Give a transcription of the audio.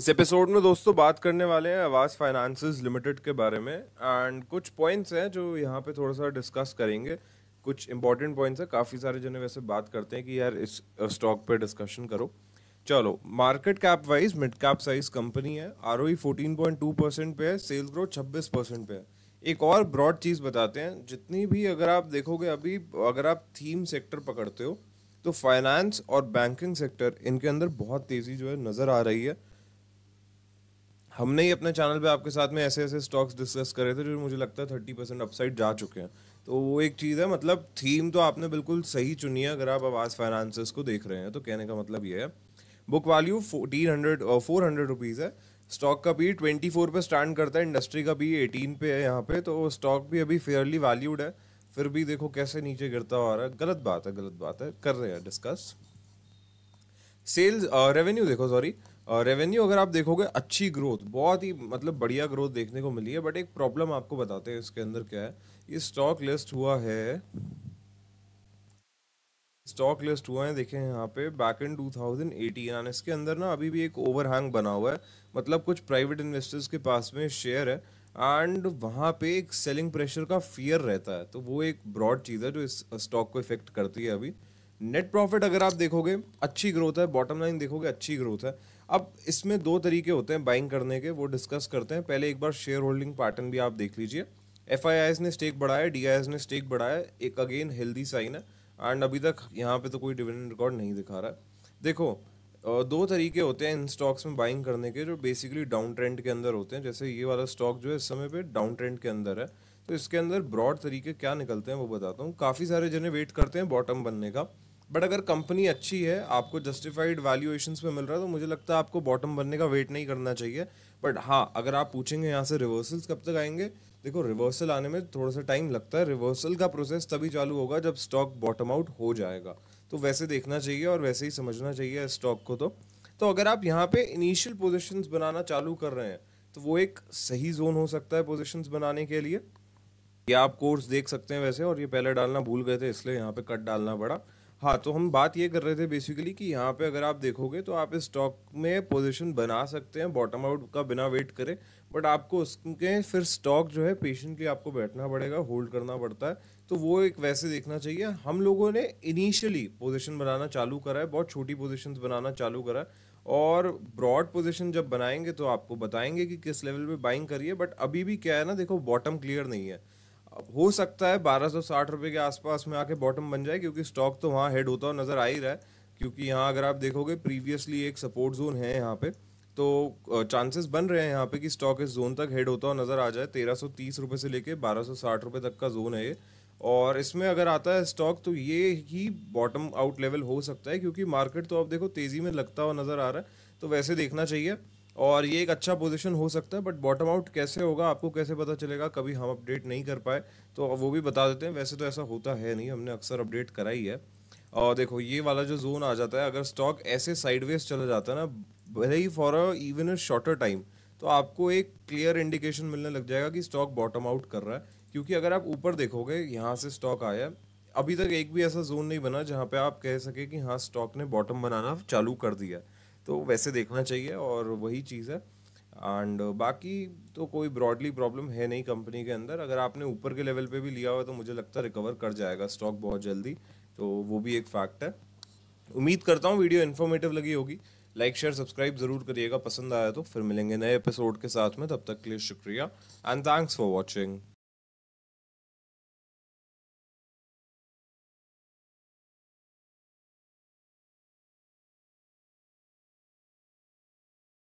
इस एपिसोड में दोस्तों बात करने वाले हैं आवास फाइनेंस लिमिटेड के बारे में एंड कुछ पॉइंट्स हैं जो यहाँ पे थोड़ा सा डिस्कस करेंगे कुछ इंपॉर्टेंट पॉइंट्स हैं काफ़ी सारे जने वैसे बात करते हैं कि यार इस स्टॉक पे डिस्कशन करो चलो market cap wise mid cap size company है R O fourteen point two percent पे है सेल ग्रोथ छब्बीस परसेंट पे है एक और ब्रॉड चीज़ बताते हैं जितनी भी अगर आप देखोगे अभी अगर आप थीम सेक्टर पकड़ते हो तो फाइनेंस और बैंकिंग सेक्टर इनके अंदर बहुत तेज़ी जो है नज़र आ रही है हमने ही अपने चैनल पे आपके साथ में ऐसे ऐसे स्टॉक्स डिस्कस करे थे जो मुझे लगता है थर्टी परसेंट अपसाइड जा चुके हैं तो वो एक चीज़ है मतलब थीम तो आपने बिल्कुल सही चुनी है अगर आप आवाज़ फाइनेंसेस को देख रहे हैं तो कहने का मतलब ये है book value fourteen hundred four hundred rupees है स्टॉक का भी ट्वेंटी फोर पर स्टैंड करता है इंडस्ट्री का भी एटीन पे है यहाँ पे तो स्टॉक भी अभी फेयरली वैल्यूड है फिर भी देखो कैसे नीचे गिरता हुआ रहा है गलत बात है गलत बात है कर रहे हैं डिस्कस सेल्स रेवेन्यू देखो सॉरी रेवेन्यू अगर आप देखोगे अच्छी ग्रोथ बहुत ही मतलब बढ़िया ग्रोथ देखने को मिली है बट एक प्रॉब्लम आपको बताते हैं इसके अंदर क्या है ये स्टॉक लिस्ट हुआ है स्टॉक लिस्ट हुआ है देखें यहाँ पे बैक इन 2018 इसके अंदर ना अभी भी एक ओवरहैंग बना हुआ है मतलब कुछ प्राइवेट इन्वेस्टर्स के पास में शेयर है एंड वहाँ पे एक सेलिंग प्रेशर का फियर रहता है तो वो एक ब्रॉड चीज़ है जो इस स्टॉक को इफेक्ट करती है अभी नेट प्रॉफिट अगर आप देखोगे अच्छी ग्रोथ है बॉटम लाइन देखोगे अच्छी ग्रोथ है अब इसमें दो तरीके होते हैं बाइंग करने के वो डिस्कस करते हैं पहले एक बार शेयर होल्डिंग पैटर्न भी आप देख लीजिए एफ ने स्टेक बढ़ाया डी ने स्टेक बढ़ाया एक अगेन हेल्दी साइन है एंड अभी तक यहाँ पे तो कोई डिविडेंड रिकॉर्ड नहीं दिखा रहा है देखो दो तरीके होते हैं इन स्टॉक्स में बाइंग करने के जो बेसिकली डाउन ट्रेंड के अंदर होते हैं जैसे ये वाला स्टॉक जो है इस समय पे डाउन ट्रेंड के अंदर है तो इसके अंदर ब्रॉड तरीके क्या निकलते हैं वो बताता हूँ काफ़ी सारे जने वेट करते हैं बॉटम बनने का बट अगर कंपनी अच्छी है आपको जस्टिफाइड वैल्यूएशन पे मिल रहा है तो मुझे लगता है आपको बॉटम बनने का वेट नहीं करना चाहिए बट हाँ अगर आप पूछेंगे यहाँ से रिवर्सल्स कब तक आएंगे देखो रिवर्सल आने में थोड़ा सा टाइम लगता है रिवर्सल का प्रोसेस तभी चालू होगा जब स्टॉक बॉटम आउट हो जाएगा तो वैसे देखना चाहिए और वैसे ही समझना चाहिए स्टॉक को तो तो अगर आप यहाँ पे इनिशियल पोजिशन बनाना चालू कर रहे हैं तो वो एक सही जोन हो सकता है पोजिशन बनाने के लिए या आप कोर्स देख सकते हैं वैसे और ये पहले डालना भूल गए थे इसलिए यहाँ पे कट डालना पड़ा हाँ तो हम बात ये कर रहे थे बेसिकली कि यहाँ पे अगर आप देखोगे तो आप इस स्टॉक में पोजीशन बना सकते हैं बॉटम आउट का बिना वेट करें बट आपको उसके फिर स्टॉक जो है पेशेंटली आपको बैठना पड़ेगा होल्ड करना पड़ता है तो वो एक वैसे देखना चाहिए हम लोगों ने इनिशियली पोजिशन बनाना चालू करा है बहुत छोटी पोजिशन बनाना चालू करा है और ब्रॉड पोजिशन जब बनाएंगे तो आपको बताएंगे कि किस लेवल पे बाइंग करिए बट अभी भी क्या है ना देखो बॉटम क्लियर नहीं है हो सकता है बारह सौ साठ रुपए के आसपास में आके बॉटम बन जाए क्योंकि स्टॉक तो वहाँ हेड होता हुआ नज़र आ ही रहा है क्योंकि यहाँ अगर आप देखोगे प्रीवियसली एक सपोर्ट जोन है यहाँ पे तो चांसेस बन रहे हैं यहाँ पे कि स्टॉक इस जोन तक हेड होता हुआ नज़र आ जाए तेरह सौ तीस रुपये से लेके बारह सौ साठ रुपये तक का जोन है ये और इसमें अगर आता है स्टॉक तो ये ही बॉटम आउट लेवल हो सकता है क्योंकि मार्केट तो आप देखो तेज़ी में लगता हुआ नज़र आ रहा है तो वैसे देखना चाहिए और ये एक अच्छा पोजीशन हो सकता है बट बॉटम आउट कैसे होगा आपको कैसे पता चलेगा कभी हम अपडेट नहीं कर पाए तो वो भी बता देते हैं वैसे तो ऐसा होता है नहीं हमने अक्सर अपडेट कराई है और देखो ये वाला जो जोन आ जाता है अगर स्टॉक ऐसे साइडवेज चला जाता है ना भले ही for a even a shorter time तो आपको एक क्लियर इंडिकेशन मिलने लग जाएगा कि स्टॉक बॉटम आउट कर रहा है क्योंकि अगर आप ऊपर देखोगे यहाँ से स्टॉक आया अभी तक एक भी ऐसा जोन नहीं बना जहाँ पे आप कह सके कि हाँ स्टॉक ने बॉटम बनाना चालू कर दिया है तो वैसे देखना चाहिए और वही चीज़ है एंड बाकी तो कोई ब्रॉडली प्रॉब्लम है नहीं कंपनी के अंदर अगर आपने ऊपर के लेवल पे भी लिया हुआ तो मुझे लगता है रिकवर कर जाएगा स्टॉक बहुत जल्दी तो वो भी एक फैक्ट है उम्मीद करता हूँ वीडियो इन्फॉर्मेटिव लगी होगी लाइक शेयर सब्सक्राइब जरूर करिएगा पसंद आया तो फिर मिलेंगे नए एपिसोड के साथ में तब तक के लिए शुक्रिया एंड थैंक्स फॉर वॉचिंग